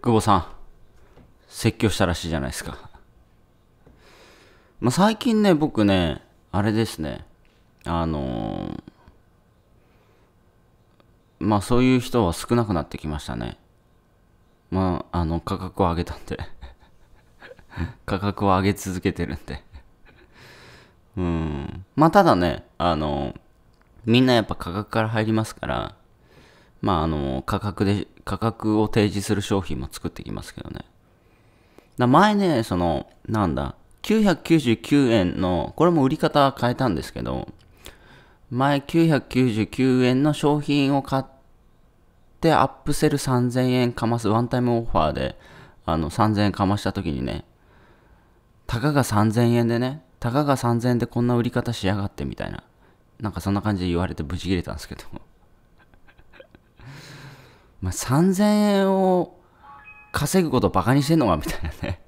久保さん、説教したらしいじゃないですか。まあ、最近ね、僕ね、あれですね、あのー、まあそういう人は少なくなってきましたね。まあ、あの、価格を上げたんで 価格を上げ続けてるんでうん。まあただね、あのー、みんなやっぱ価格から入りますから、まあ、あの、価格で、価格を提示する商品も作ってきますけどね。だ前ね、その、なんだ、999円の、これも売り方変えたんですけど、前999円の商品を買って、アップセル3000円かます、ワンタイムオファーで、あの、3000円かました時にね、たかが3000円でね、たかが3000円でこんな売り方しやがってみたいな、なんかそんな感じで言われてブチ切れたんですけど。まあ、3000円を稼ぐことバカにしてんのかみたいなね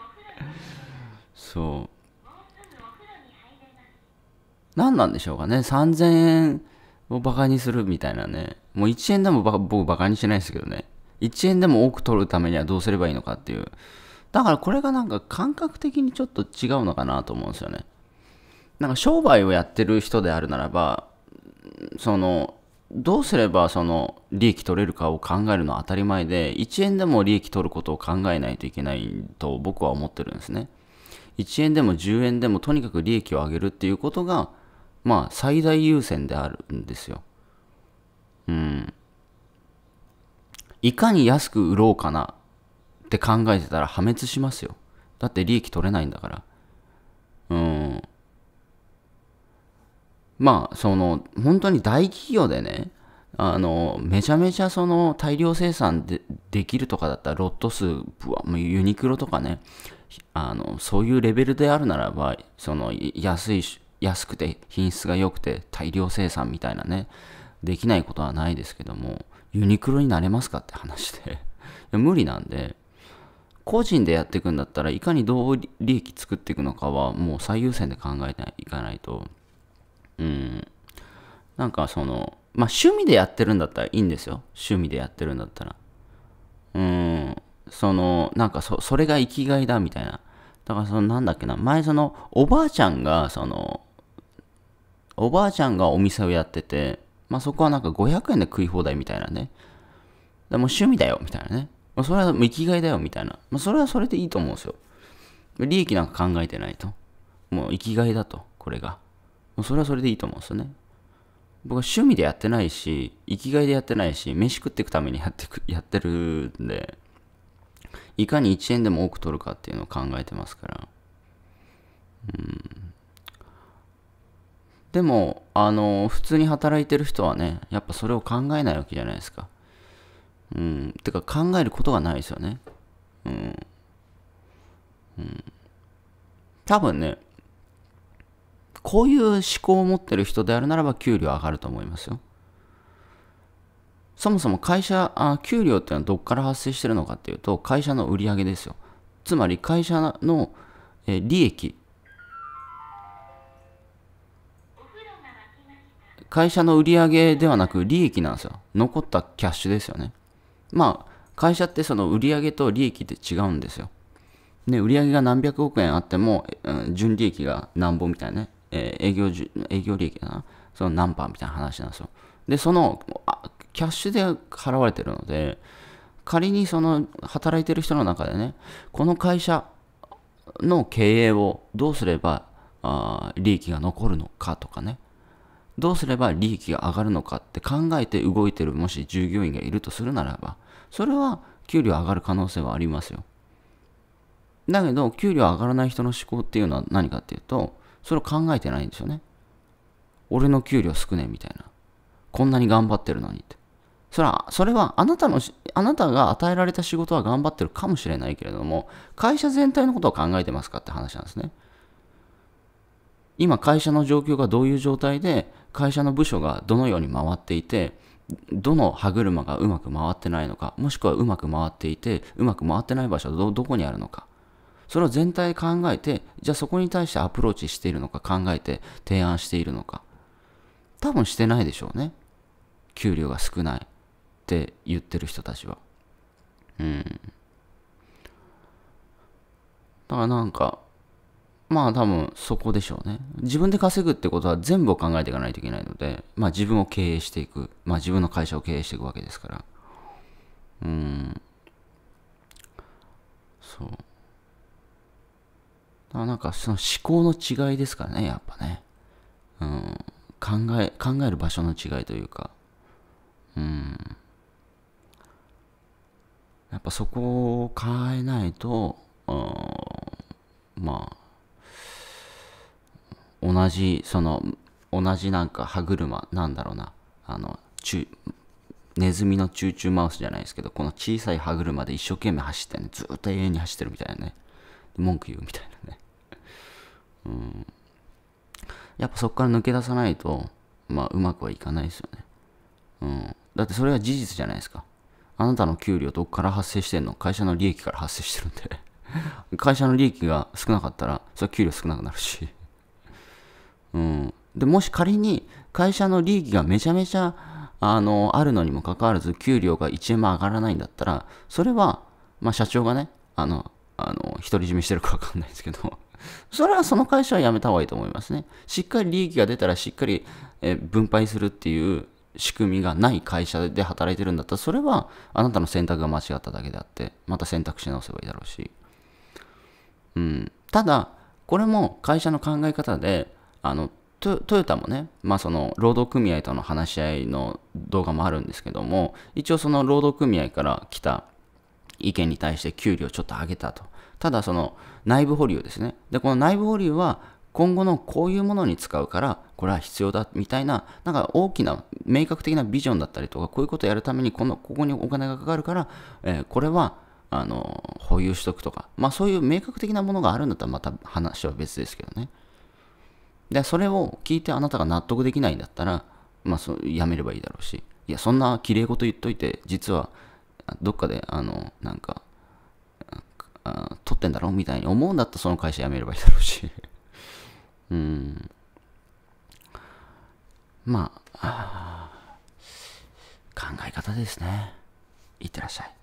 そう何なんでしょうかね3000円をバカにするみたいなねもう1円でも僕バカにしてないですけどね1円でも多く取るためにはどうすればいいのかっていうだからこれがなんか感覚的にちょっと違うのかなと思うんですよねなんか商売をやってる人であるならばそのどうすればその利益取れるかを考えるのは当たり前で1円でも利益取ることを考えないといけないと僕は思ってるんですね1円でも10円でもとにかく利益を上げるっていうことがまあ最大優先であるんですようんいかに安く売ろうかなって考えてたら破滅しますよだって利益取れないんだからうんまあ、その、本当に大企業でね、あの、めちゃめちゃその大量生産でできるとかだったら、ロット数は、ユニクロとかね、あの、そういうレベルであるならば、その、安い、安くて品質が良くて大量生産みたいなね、できないことはないですけども、ユニクロになれますかって話で 無理なんで、個人でやっていくんだったらいかにどう利益作っていくのかはもう最優先で考えていかないとうん。なんかその、まあ趣味でやってるんだったらいいんですよ。趣味でやってるんだったら。うん。その、なんかそ、それが生きがいだみたいな。だからその、なんだっけな、前その、おばあちゃんが、その、おばあちゃんがお店をやってて、まあそこはなんか500円で食い放題みたいなね。でも趣味だよ、みたいなね。まあ、それは生きがいだよ、みたいな。まあ、それはそれでいいと思うんですよ。利益なんか考えてないと。もう生きがいだと、これが。うそれはそれでいいと思うんですよね。僕は趣味でやってないし、生きがいでやってないし、飯食っていくためにやってく やってるんで、いかに1円でも多く取るかっていうのを考えてますから。うん。でも、あの、普通に働いてる人はね、やっぱそれを考えないわけじゃないですか。うん。てか考えることがないですよね。うん。うん。多分ね、こういう思考を持ってる人であるならば給料上がると思いますよ。そもそも会社、あ給料っていうのはどっから発生してるのかっていうと、会社の売り上げですよ。つまり会社の、え利益。会社の売り上げではなく利益なんですよ。残ったキャッシュですよね。まあ、会社ってその売り上げと利益って違うんですよ。ね、売り上げが何百億円あっても、うん、純利益がなんぼみたいなね。えー、営業営業利益だな、その何パーみたいな話なんですよ。で、そのキャッシュで払われてるので、仮にその働いてる人の中でね、この会社の経営をどうすればあ利益が残るのかとかね、どうすれば利益が上がるのかって考えて動いてるもし従業員がいるとするならば、それは給料上がる可能性はありますよ。だけど、給料上がらない人の思考っていうのは何かっていうと、それを考えてないんですよね。俺の給料少ねえみたいな。こんなに頑張ってるのにって。それは、それはあなたの、あなたが与えられた仕事は頑張ってるかもしれないけれども、会社全体のことを考えてますかって話なんですね。今、会社の状況がどういう状態で、会社の部署がどのように回っていて、どの歯車がうまく回ってないのか、もしくはうまく回っていて、うまく回ってない場所はどこにあるのか。それを全体考えて、じゃあそこに対してアプローチしているのか考えて提案しているのか。多分してないでしょうね。給料が少ないって言ってる人たちは。うん。だからなんか、まあ多分そこでしょうね。自分で稼ぐってことは全部を考えていかないといけないので、まあ自分を経営していく。まあ自分の会社を経営していくわけですから。うん。そう。なんかその思考の違いですからね、やっぱね。うん。考え、考える場所の違いというか。うん。やっぱそこを変えないと、うん、まあ、同じ、その、同じなんか歯車、なんだろうな。あの、ちゅネズミのチューチューマウスじゃないですけど、この小さい歯車で一生懸命走ってね、ずっと永遠に走ってるみたいなね。文句言うみたいなね。うん。やっぱそこから抜け出さないと、まあ、うまくはいかないですよね。うん。だってそれは事実じゃないですか。あなたの給料どっから発生してんの会社の利益から発生してるんで 会社の利益が少なかったら、それは給料少なくなるしうん。で、もし仮に会社の利益がめちゃめちゃ、あの、あるのにもかかわらず、給料が1円も上がらないんだったら、それは、まあ、社長がね、あの、あの、独り占めしてるかわかんないですけど、それはその会社は辞めた方がいいと思いますね。しっかり利益が出たらしっかり、え分配するっていう仕組みがない会社で働いてるんだったら、それはあなたの選択が間違っただけであって、また選択し直せばいいだろうし。うん。ただ、これも会社の考え方で、あの、トヨタもね、まあ、その労働組合との話し合いの動画もあるんですけども一応その労働組合から来た意見に対して給料ちょっと上げたとただその内部保留ですね。で、この内部保留は今後のこういうものに使うから、これは必要だみたいな、なんか大きな明確的なビジョンだったりとか、こういうことをやるためにこのここにお金がかかるから、えー、これはあの保有しとくとか、まあ、そういう明確的なものがあるんだったらまた話は別ですけどね。で、それを聞いてあなたが納得できないんだったら、まあ、そやめればいいだろうし、いや、そんなき綺麗事言っといて、実はどっかで、あの、なんか、取ってんだろみたいに思うんだったらその会社辞めればいいだろうし うん。まあ、考え方ですね。いってらっしゃい。